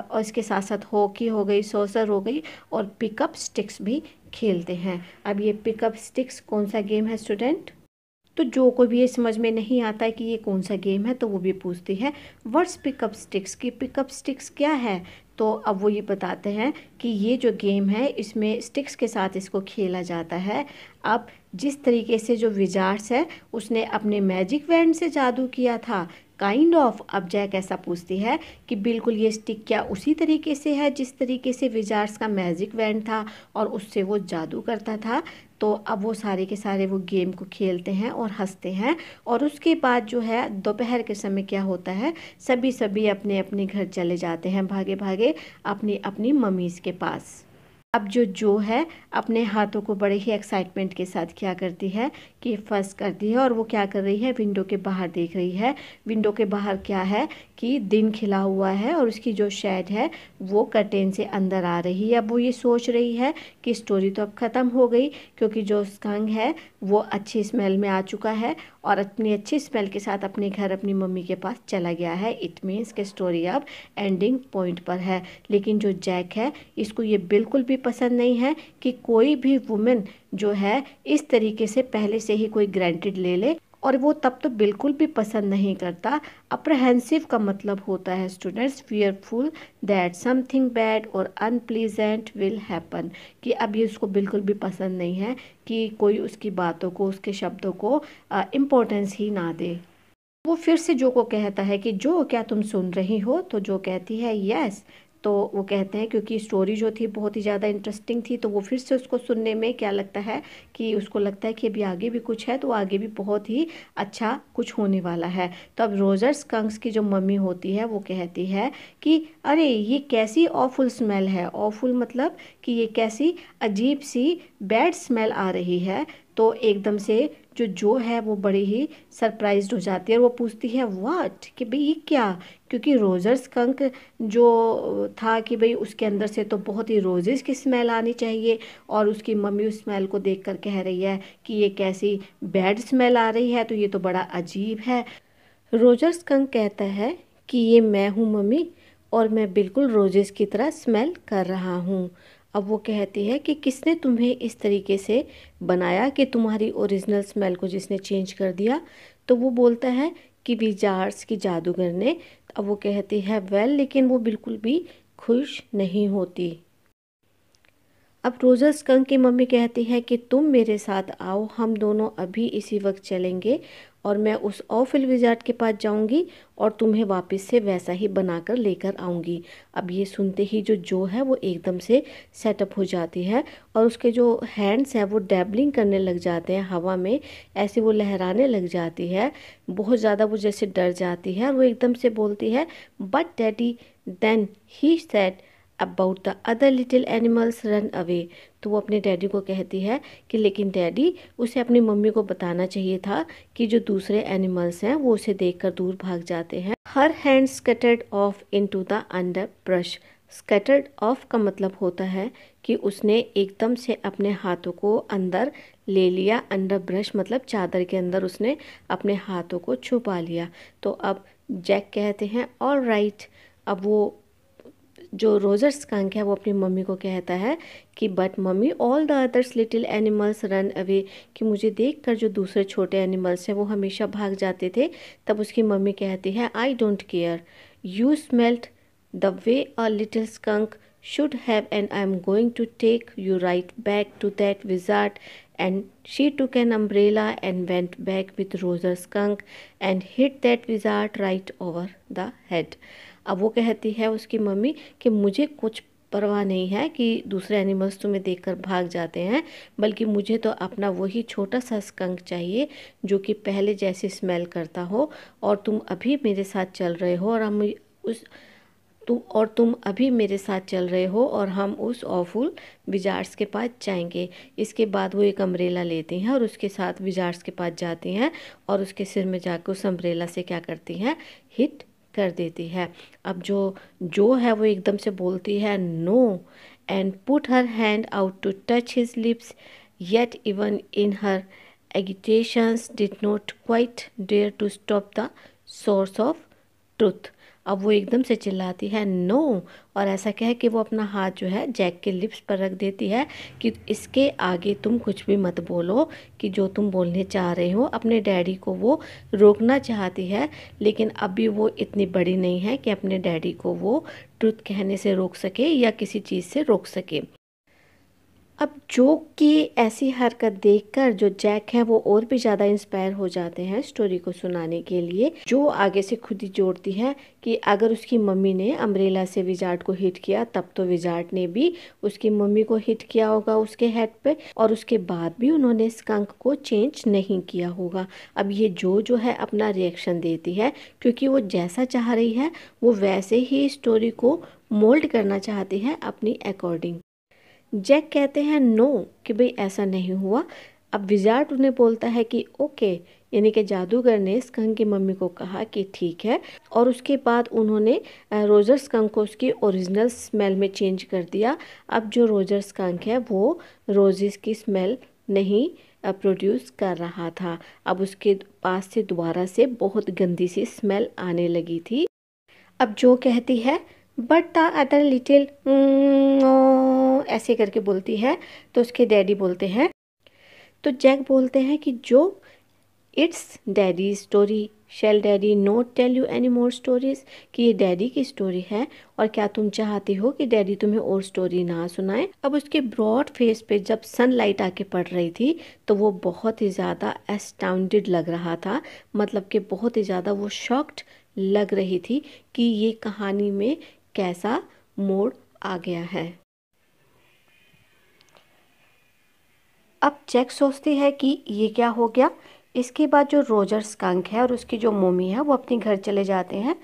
और इसके साथ साथ हॉकी हो गई सोसर हो गई और पिकअप स्टिक्स भी खेलते हैं अब ये पिकअप स्टिक्स कौन सा गेम है स्टूडेंट तो जो कोई भी ये समझ में नहीं आता है कि ये कौन सा गेम है तो वो भी पूछती है वर्ड्स पिकअप स्टिक्स की पिकअप स्टिक्स क्या है तो अब वो ये बताते हैं कि ये जो गेम है इसमें स्टिक्स के साथ इसको खेला जाता है अब जिस तरीके से जो विजार्स है उसने अपने मैजिक वैंड से जादू किया था काइंड ऑफ अब जैक ऐसा पूछती है कि बिल्कुल ये स्टिक क्या उसी तरीके से है जिस तरीके से विजार्स का मैजिक वैंड था और उससे वो जादू करता था तो अब वो सारे के सारे वो गेम को खेलते हैं और हंसते हैं और उसके बाद जो है दोपहर के समय क्या होता है सभी सभी अपने अपने घर चले जाते हैं भागे भागे अपनी अपनी मम्मीज़ के पास अब जो जो है अपने हाथों को बड़े ही एक्साइटमेंट के साथ क्या करती है कि फर्स करती है और वो क्या कर रही है विंडो के बाहर देख रही है विंडो के बाहर क्या है कि दिन खिला हुआ है और उसकी जो शेड है वो कर्टेन से अंदर आ रही है अब वो ये सोच रही है कि स्टोरी तो अब ख़त्म हो गई क्योंकि जो स्कंग है वो अच्छी स्मेल में आ चुका है और अपनी अच्छी स्मेल के साथ अपने घर अपनी मम्मी के पास चला गया है इट मीन्स कि स्टोरी अब एंडिंग पॉइंट पर है लेकिन जो जैक है इसको ये बिल्कुल भी पसंद नहीं है कि कोई भी वुमेन जो है इस तरीके से पहले से ही कोई ग्रांटेड ले ले और वो तब तो बिल्कुल भी पसंद नहीं करता अप्रहेंसिव का मतलब होता है students fearful that something bad और अनप्लीजेंट विल हैपन कि अब ये उसको बिल्कुल भी पसंद नहीं है कि कोई उसकी बातों को उसके शब्दों को इम्पोर्टेंस ही ना दे वो फिर से जो को कहता है कि जो क्या तुम सुन रही हो तो जो कहती है यस yes, तो वो कहते हैं क्योंकि स्टोरी जो थी बहुत ही ज़्यादा इंटरेस्टिंग थी तो वो फिर से उसको सुनने में क्या लगता है कि उसको लगता है कि अभी आगे भी कुछ है तो आगे भी बहुत ही अच्छा कुछ होने वाला है तो अब रोजर्स कंग्स की जो मम्मी होती है वो कहती है कि अरे ये कैसी ऑफुल स्मेल है ऑफुल मतलब कि ये कैसी अजीब सी बैड स्मेल आ रही है तो एकदम से जो जो है वो बड़े ही सरप्राइज हो जाती है और वो पूछती है वाट कि भाई ये क्या क्योंकि रोज़र्स कंक जो था कि भाई उसके अंदर से तो बहुत ही रोजेस की स्मेल आनी चाहिए और उसकी मम्मी उस स्मेल को देख कर कह रही है कि ये कैसी बैड स्मेल आ रही है तो ये तो बड़ा अजीब है रोजर्स कंक कहता है कि ये मैं हूँ मम्मी और मैं बिल्कुल रोजेस की तरह स्मेल कर रहा हूँ अब वो कहती है कि किसने तुम्हें इस तरीके से बनाया कि तुम्हारी ओरिजिनल स्मेल को जिसने चेंज कर दिया तो वो बोलता है कि विजार्स की जादूगर ने अब वो कहती है वेल लेकिन वो बिल्कुल भी खुश नहीं होती अब रोजर्स स्कंक की मम्मी कहती है कि तुम मेरे साथ आओ हम दोनों अभी इसी वक्त चलेंगे और मैं उस ऑफिल विजार्ट के पास जाऊंगी और तुम्हें वापस से वैसा ही बनाकर लेकर आऊंगी अब ये सुनते ही जो जो है वो एकदम से सेटअप हो जाती है और उसके जो हैंड्स हैं वो डैबलिंग करने लग जाते हैं हवा में ऐसे वो लहराने लग जाती है बहुत ज़्यादा वो जैसे डर जाती है और वो एकदम से बोलती है but daddy then he set about the other little animals run away तो वो अपने डैडी को कहती है कि लेकिन डैडी उसे अपनी मम्मी को बताना चाहिए था कि जो दूसरे एनिमल्स हैं वो उसे देखकर दूर भाग जाते हैं हर hand scattered off into the underbrush scattered off का मतलब होता है कि उसने एकदम से अपने हाथों को अंदर ले लिया अंडर ब्रश मतलब चादर के अंदर उसने अपने हाथों को छुपा लिया तो अब जैक कहते हैं और राइट अब वो जो रोजर्स स्कंक है वो अपनी मम्मी को कहता है कि but mommy all the others little animals run away कि मुझे देख कर जो दूसरे छोटे एनिमल्स हैं वो हमेशा भाग जाते थे तब उसकी मम्मी कहती है I don't care you smelt the way a little skunk should have and I am going to take you right back to that wizard and she took an umbrella and went back with Roger skunk and hit that wizard right over the head अब वो कहती है उसकी mummy कि मुझे कुछ परवाह नहीं है कि दूसरे एनिमल्स तुम्हें देखकर भाग जाते हैं बल्कि मुझे तो अपना वही छोटा सा स्कंक चाहिए जो कि पहले जैसे स्मेल करता हो और तुम अभी मेरे साथ चल रहे हो और हम उस तुम और तुम अभी मेरे साथ चल रहे हो और हम उस ऑफुल विजार्स के पास जाएंगे इसके बाद वो एक अम्ब्रेला लेती हैं और उसके साथ विजार्स के पास जाती हैं और उसके सिर में जाकर उस अम्ब्रेला से क्या करती हैं हिट कर देती है अब जो जो है वो एकदम से बोलती है no and put her hand out to touch his lips yet even in her agitations did not quite dare to stop the source of truth अब वो एकदम से चिल्लाती है नो और ऐसा कह कि वो अपना हाथ जो है जैक के लिप्स पर रख देती है कि इसके आगे तुम कुछ भी मत बोलो कि जो तुम बोलने चाह रहे हो अपने डैडी को वो रोकना चाहती है लेकिन अभी वो इतनी बड़ी नहीं है कि अपने डैडी को वो ट्रुथ कहने से रोक सके या किसी चीज़ से रोक सके अब जो की ऐसी हरकत देखकर जो जैक है वो और भी ज़्यादा इंस्पायर हो जाते हैं स्टोरी को सुनाने के लिए जो आगे से खुद ही जोड़ती है कि अगर उसकी मम्मी ने अम्ब्रेला से विजार्ट को हिट किया तब तो विजार्ट ने भी उसकी मम्मी को हिट किया होगा उसके हेड पे और उसके बाद भी उन्होंने स्कंक को चेंज नहीं किया होगा अब ये जो जो है अपना रिएक्शन देती है क्योंकि वो जैसा चाह रही है वो वैसे ही स्टोरी को मोल्ड करना चाहती है अपनी अकॉर्डिंग जैक कहते हैं नो कि भाई ऐसा नहीं हुआ अब विजार्ट उन्हें बोलता है कि ओके यानी कि जादूगर ने स्कंक की मम्मी को कहा कि ठीक है और उसके बाद उन्होंने रोजर स्कंक को उसकी ओरिजिनल स्मेल में चेंज कर दिया अब जो रोजर स्कंक है वो रोजेस की स्मेल नहीं प्रोड्यूस कर रहा था अब उसके पास से दोबारा से बहुत गंदी सी स्मेल आने लगी थी अब जो कहती है बट द अदर लिटिल ऐसे करके बोलती है तो उसके डैडी बोलते हैं तो जैक बोलते हैं कि जो it's daddy story shall daddy not tell you any more stories कि ये डैडी की स्टोरी है और क्या तुम चाहते हो कि डैडी तुम्हें और स्टोरी ना सुनाए अब उसके ब्रॉड फेस पे जब सनलाइट आके पड़ रही थी तो वो बहुत ही ज़्यादा एस्टाउंडेड लग रहा था मतलब कि बहुत ही ज़्यादा वो शॉक्ड लग रही थी कि ये कहानी में कैसा मोड़ आ गया है अब चेक सोचती है कि ये क्या हो गया इसके बाद जो रोजर स्कंक है और उसकी जो मोमी है वो अपने घर चले जाते हैं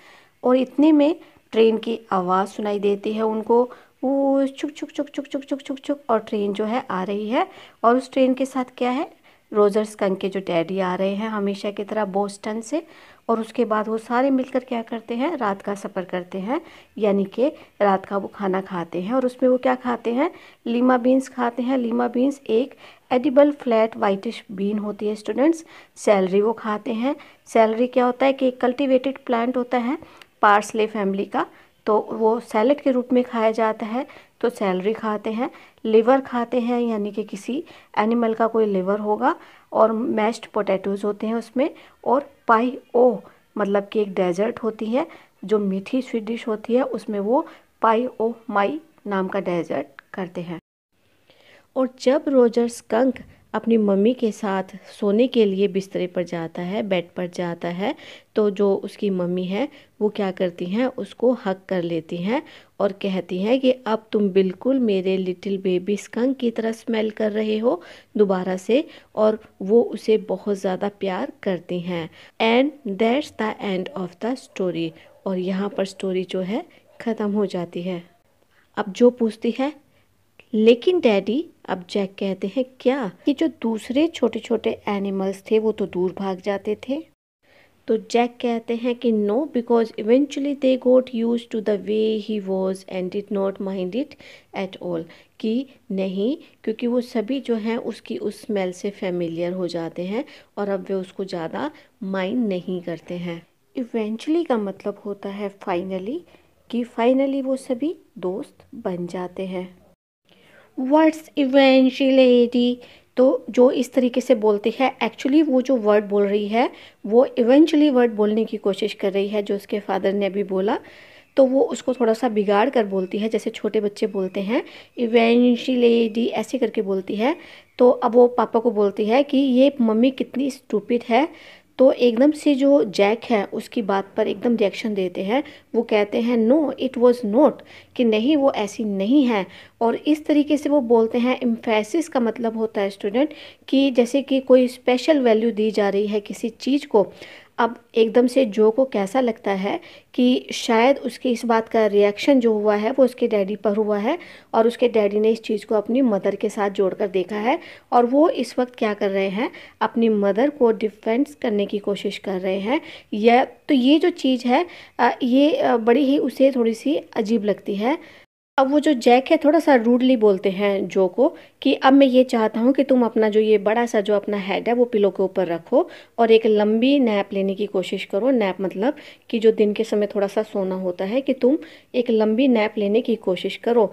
और इतने में ट्रेन की आवाज़ सुनाई देती है उनको वो छुक छुक छुक छुक छुक छुक छुक छुक और ट्रेन जो है आ रही है और उस ट्रेन के साथ क्या है रोजर स्कंक के जो डैडी आ रहे हैं हमेशा की तरह बोस्टन से और उसके बाद वो सारे मिलकर क्या करते हैं रात का सफ़र करते हैं यानी कि रात का वो खाना खाते हैं और उसमें वो क्या खाते हैं लीमा बीन्स खाते हैं लीमा बीन्स एक एडिबल फ्लैट वाइटिश बीन होती है स्टूडेंट्स सैलरी वो खाते हैं सैलरी क्या होता है कि एक कल्टिवेटेड प्लांट होता है पार्सले फैमिली का तो वो सैलड के रूप में खाया जाता है तो सैलरी खाते हैं लिवर खाते हैं यानी कि किसी एनिमल का कोई लिवर होगा और मैश्ड पोटैटोज़ होते हैं उसमें और पाई ओ मतलब कि एक डेजर्ट होती है जो मीठी स्वीट डिश होती है उसमें वो पाई ओ माई नाम का डेजर्ट करते हैं और जब रोजर स्कंक अपनी मम्मी के साथ सोने के लिए बिस्तरे पर जाता है बेड पर जाता है तो जो उसकी मम्मी है वो क्या करती हैं उसको हक कर लेती हैं और कहती हैं कि अब तुम बिल्कुल मेरे लिटिल बेबी स्कंक की तरह स्मेल कर रहे हो दोबारा से और वो उसे बहुत ज़्यादा प्यार करती हैं and that's the end of the story और यहाँ पर स्टोरी जो है ख़त्म हो जाती है अब जो पूछती है लेकिन डैडी अब जैक कहते हैं क्या कि जो दूसरे छोटे छोटे एनिमल्स थे वो तो दूर भाग जाते थे तो जैक कहते हैं कि no because eventually they got used to the way he was and did not mind it at all कि नहीं क्योंकि वो सभी जो हैं उसकी उस स्मेल से फेमिलियर हो जाते हैं और अब वे उसको ज़्यादा माइंड नहीं करते हैं इवेंचुअली का मतलब होता है फाइनली कि फाइनली वो सभी दोस्त बन जाते हैं वर्ड्स इवेंचुअली तो जो इस तरीके से बोलती है एक्चुअली वो जो वर्ड बोल रही है वो इवेंचुअली वर्ड बोलने की कोशिश कर रही है जो उसके फादर ने अभी बोला तो वो उसको थोड़ा सा बिगाड़ कर बोलती है जैसे छोटे बच्चे बोलते हैं इवेंचुअली ऐसे करके बोलती है तो अब वो पापा को बोलती है कि ये मम्मी कितनी स्टूपिड है तो एकदम से जो जैक है उसकी बात पर एकदम रिएक्शन देते हैं वो कहते हैं नो इट वाज नोट कि नहीं वो ऐसी नहीं है और इस तरीके से वो बोलते हैं इम्फेसिस का मतलब होता है स्टूडेंट कि जैसे कि कोई स्पेशल वैल्यू दी जा रही है किसी चीज़ को अब एकदम से जो को कैसा लगता है कि शायद उसकी इस बात का रिएक्शन जो हुआ है वो उसके डैडी पर हुआ है और उसके डैडी ने इस चीज़ को अपनी मदर के साथ जोड़कर देखा है और वो इस वक्त क्या कर रहे हैं अपनी मदर को डिफेंस करने की कोशिश कर रहे हैं यह तो ये जो चीज़ है ये बड़ी ही उसे थोड़ी सी अजीब लगती है अब वो जो जैक है थोड़ा सा रूडली बोलते हैं जो को कि अब मैं ये चाहता हूँ कि तुम अपना जो ये बड़ा सा जो अपना हेड है वो पिलो के ऊपर रखो और एक लंबी नैप लेने की कोशिश करो नैप मतलब कि जो दिन के समय थोड़ा सा सोना होता है कि तुम एक लंबी नैप लेने की कोशिश करो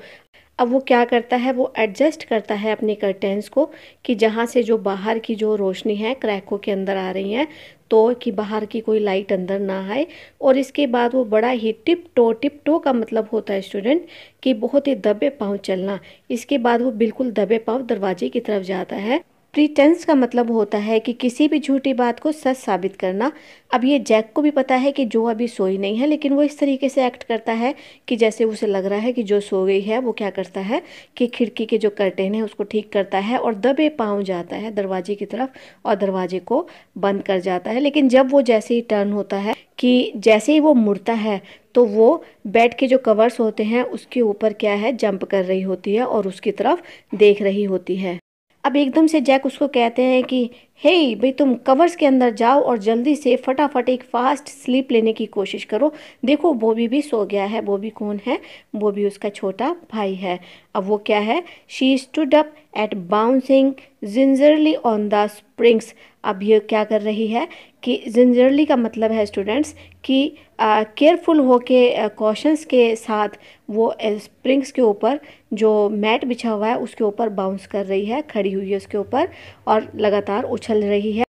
अब वो क्या करता है वो एडजस्ट करता है अपने कर्टेंस को कि जहाँ से जो बाहर की जो रोशनी है क्रैकों के अंदर आ रही है तो कि बाहर की कोई लाइट अंदर ना आए और इसके बाद वो बड़ा ही टिप टो टिप टो का मतलब होता है स्टूडेंट कि बहुत ही दबे पाँव चलना इसके बाद वो बिल्कुल दबे पाँव दरवाजे की तरफ जाता है प्रीटेंस का मतलब होता है कि किसी भी झूठी बात को सच साबित करना अब ये जैक को भी पता है कि जो अभी सोई नहीं है लेकिन वो इस तरीके से एक्ट करता है कि जैसे उसे लग रहा है कि जो सो गई है वो क्या करता है कि खिड़की के जो कर्टेन है उसको ठीक करता है और दबे पाँव जाता है दरवाजे की तरफ और दरवाजे को बंद कर जाता है लेकिन जब वो जैसे ही टर्न होता है कि जैसे ही वो मुड़ता है तो वो बेड के जो कवर्स होते हैं उसके ऊपर क्या है जंप कर रही होती है और उसकी तरफ देख रही होती है अब एकदम से जैक उसको कहते हैं कि हे hey, भाई तुम कवर्स के अंदर जाओ और जल्दी से फटाफट एक फास्ट स्लीप लेने की कोशिश करो देखो बॉबी भी सो गया है बॉबी कौन है बॉबी उसका छोटा भाई है अब वो क्या है she stood up at bouncing gingerly on the springs अब ये क्या कर रही है कि जिंजरली का मतलब है स्टूडेंट्स कि केयरफुल हो के कॉशंस के साथ वो स्प्रिंग्स के ऊपर जो मैट बिछा हुआ है उसके ऊपर बाउंस कर रही है खड़ी हुई है उसके ऊपर और लगातार उछल रही है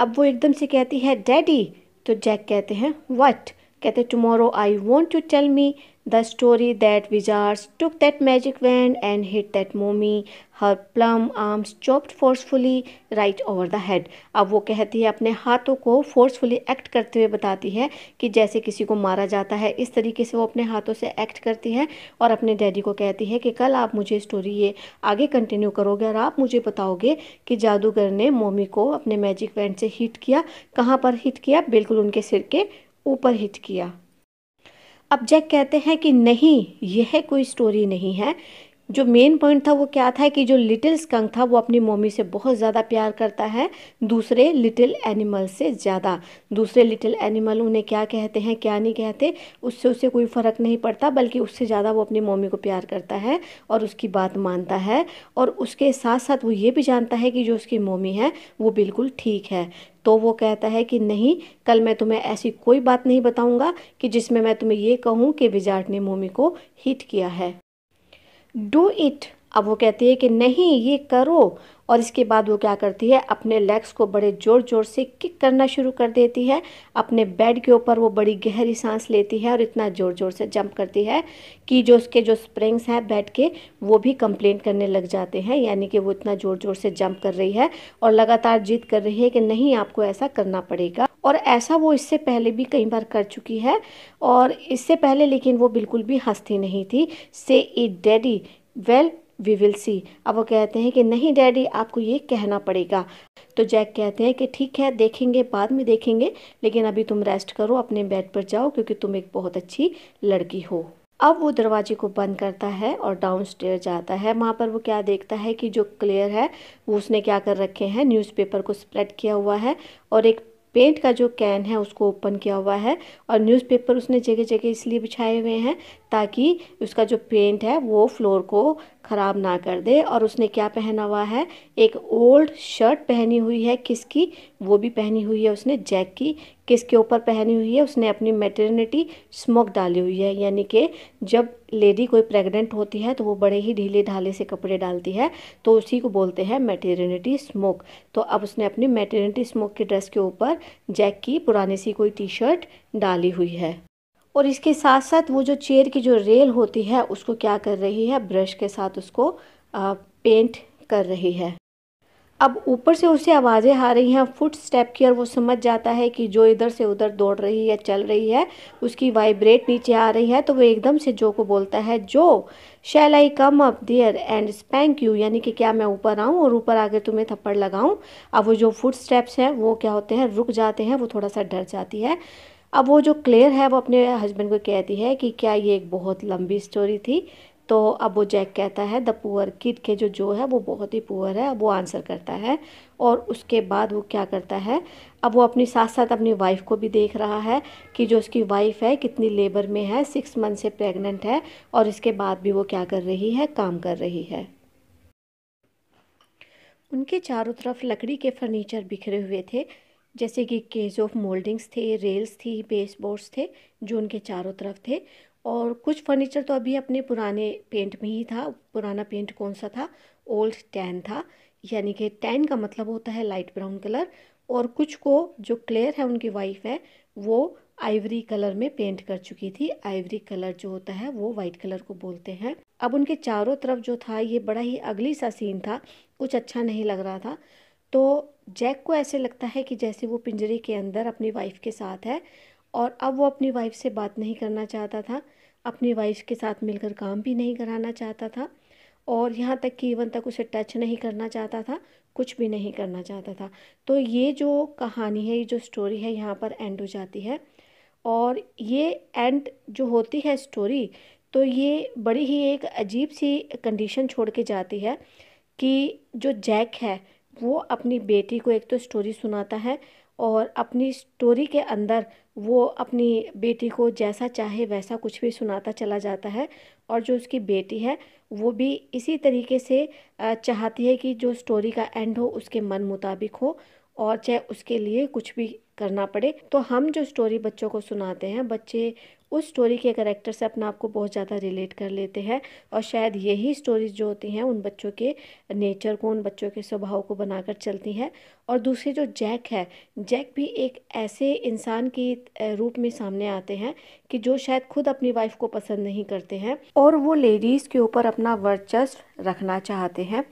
अब वो एकदम से कहती है डैडी तो जैक कहते हैं वट कहते tomorrow I want to tell me The story that wizards took that magic wand and hit that mommy her plum arms chopped forcefully right over the head अब वो कहती है अपने हाथों को फोर्सफुली एक्ट करते हुए बताती है कि जैसे किसी को मारा जाता है इस तरीके से वो अपने हाथों से एक्ट करती है और अपने डैडी को कहती है कि कल आप मुझे स्टोरी ये आगे कंटिन्यू करोगे और आप मुझे बताओगे कि जादूगर ने मोमी को अपने मैजिक वैंड से हिट किया कहाँ पर हिट किया बिल्कुल उनके सिर के ऊपर हिट किया अब जैक कहते हैं कि नहीं यह कोई स्टोरी नहीं है जो मेन पॉइंट था वो क्या था कि जो लिटिल स्कंक था वो अपनी मोमी से बहुत ज़्यादा प्यार करता है दूसरे लिटिल एनिमल से ज़्यादा दूसरे लिटिल एनिमल उन्हें क्या कहते हैं क्या नहीं कहते उससे उसे कोई फ़र्क नहीं पड़ता बल्कि उससे ज़्यादा वो अपनी मोमी को प्यार करता है और उसकी बात मानता है और उसके साथ साथ वो ये भी जानता है कि जो उसकी मोमी है वो बिल्कुल ठीक है तो वो कहता है कि नहीं कल मैं तुम्हें ऐसी कोई बात नहीं बताऊंगा कि जिसमें मैं तुम्हें ये कहूँ कि विजाट ने मोमी को हिट किया है डू इट अब वो कहती है कि नहीं ये करो और इसके बाद वो क्या करती है अपने लेग्स को बड़े ज़ोर ज़ोर से किक करना शुरू कर देती है अपने बेड के ऊपर वो बड़ी गहरी सांस लेती है और इतना ज़ोर ज़ोर से जंप करती है कि जो उसके जो स्प्रिंग्स हैं बेड के वो भी कंप्लेंट करने लग जाते हैं यानी कि वो इतना ज़ोर ज़ोर से जंप कर रही है और लगातार जीत कर रही है कि नहीं आपको ऐसा करना पड़ेगा और ऐसा वो इससे पहले भी कई बार कर चुकी है और इससे पहले लेकिन वो बिल्कुल भी हंसती नहीं थी say it daddy well we will see अब वो कहते हैं कि नहीं डैडी आपको ये कहना पड़ेगा तो जैक कहते हैं कि ठीक है देखेंगे बाद में देखेंगे लेकिन अभी तुम रेस्ट करो अपने बेड पर जाओ क्योंकि तुम एक बहुत अच्छी लड़की हो अब वो दरवाजे को बंद करता है और डाउन स्टेयर जाता है वहाँ पर वो क्या देखता है कि जो क्लियर है वो उसने क्या कर रखे हैं न्यूज़पेपर को स्प्रेड किया हुआ है और एक पेंट का जो कैन है उसको ओपन किया हुआ है और न्यूज़पेपर उसने जगह जगह इसलिए बिछाए हुए हैं ताकि उसका जो पेंट है वो फ्लोर को ख़राब ना कर दे और उसने क्या पहना हुआ है एक ओल्ड शर्ट पहनी हुई है किसकी वो भी पहनी हुई है उसने जैक की किसके ऊपर पहनी हुई है उसने अपनी मेटर्निटी स्मोक डाली हुई है यानी कि जब लेडी कोई प्रेग्नेंट होती है तो वो बड़े ही ढीले ढाले से कपड़े डालती है तो उसी को बोलते हैं मेटर्निटी स्मोक तो अब उसने अपनी मेटर्निटी स्मोक की ड्रेस के ऊपर जैक की पुरानी सी कोई टी शर्ट डाली हुई है और इसके साथ साथ वो जो चेयर की जो रेल होती है उसको क्या कर रही है ब्रश के साथ उसको आ, पेंट कर रही है अब ऊपर से उसे आवाज़ें आ रही हैं फुट स्टेप की और वो समझ जाता है कि जो इधर से उधर दौड़ रही है चल रही है उसकी वाइब्रेट नीचे आ रही है तो वो एकदम से जो को बोलता है जो shall I come up there and spank you यानी कि क्या मैं ऊपर आऊँ और ऊपर आकर तुम्हें थप्पड़ लगाऊँ अब वो जो फुट स्टेप्स हैं वो क्या होते हैं रुक जाते हैं वो थोड़ा सा डर जाती है अब वो जो क्लेयर है वो अपने हस्बैंड को कहती है कि क्या ये एक बहुत लंबी स्टोरी थी तो अब वो जैक कहता है द पुअर किड के जो जो है वो बहुत ही पुअर है अब वो आंसर करता है और उसके बाद वो क्या करता है अब वो अपनी साथ साथ अपनी वाइफ को भी देख रहा है कि जो उसकी वाइफ है कितनी लेबर में है सिक्स मंथ से प्रेग्नेंट है और इसके बाद भी वो क्या कर रही है काम कर रही है उनके चारों तरफ लकड़ी के फर्नीचर बिखरे हुए थे जैसे कि केज ऑफ मोल्डिंग्स थे रेल्स थी बेस बोर्ड्स थे जो उनके चारों तरफ थे और कुछ फर्नीचर तो अभी अपने पुराने पेंट में ही था पुराना पेंट कौन सा था ओल्ड टैन था यानी कि टैन का मतलब होता है लाइट ब्राउन कलर और कुछ को जो क्लेयर है उनकी वाइफ है वो आइवरी कलर में पेंट कर चुकी थी आइवरी कलर जो होता है वो वाइट कलर को बोलते हैं अब उनके चारों तरफ जो था ये बड़ा ही अगली सा सीन था कुछ अच्छा नहीं लग रहा था तो जैक को ऐसे लगता है कि जैसे वो पिंजरे के अंदर अपनी वाइफ के साथ है और अब वो अपनी वाइफ से बात नहीं करना चाहता था अपनी वाइफ के साथ मिलकर काम भी नहीं कराना चाहता था और यहाँ तक कि इवन तक उसे टच नहीं करना चाहता था कुछ भी नहीं करना चाहता था तो ये जो कहानी है ये जो स्टोरी है यहाँ पर एंड हो जाती है और ये एंड जो होती है स्टोरी तो ये बड़ी ही एक अजीब सी कंडीशन छोड़ के जाती है कि जो जैक है वो अपनी बेटी को एक तो स्टोरी सुनाता है और अपनी स्टोरी के अंदर वो अपनी बेटी को जैसा चाहे वैसा कुछ भी सुनाता चला जाता है और जो उसकी बेटी है वो भी इसी तरीके से चाहती है कि जो स्टोरी का एंड हो उसके मन मुताबिक हो और चाहे उसके लिए कुछ भी करना पड़े तो हम जो स्टोरी बच्चों को सुनाते हैं बच्चे उस स्टोरी के करेक्टर से अपने आप को बहुत ज़्यादा रिलेट कर लेते हैं और शायद यही स्टोरीज जो होती हैं उन बच्चों के नेचर को उन बच्चों के स्वभाव को बनाकर चलती हैं और दूसरी जो जैक है जैक भी एक ऐसे इंसान की रूप में सामने आते हैं कि जो शायद खुद अपनी वाइफ को पसंद नहीं करते हैं और वो लेडीज़ के ऊपर अपना वर्चस्व रखना चाहते हैं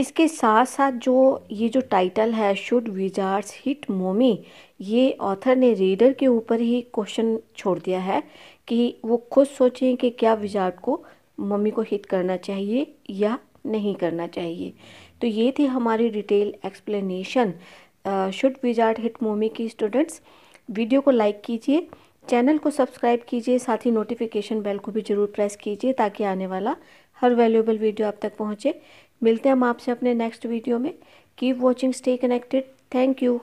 इसके साथ साथ जो ये जो टाइटल है शुड विजार्स हिट मोमी ये ऑथर ने रीडर के ऊपर ही क्वेश्चन छोड़ दिया है कि वो खुद सोचें कि क्या विजार्ड को मम्मी को हिट करना चाहिए या नहीं करना चाहिए तो ये थी हमारी detail explanation should wizard hit mommy की स्टूडेंट्स वीडियो को लाइक कीजिए चैनल को सब्सक्राइब कीजिए साथ ही नोटिफिकेशन बेल को भी ज़रूर प्रेस कीजिए ताकि आने वाला हर वैल्यूएबल वीडियो आप तक पहुँचे मिलते हैं हम आपसे अपने नेक्स्ट वीडियो में keep watching stay connected thank you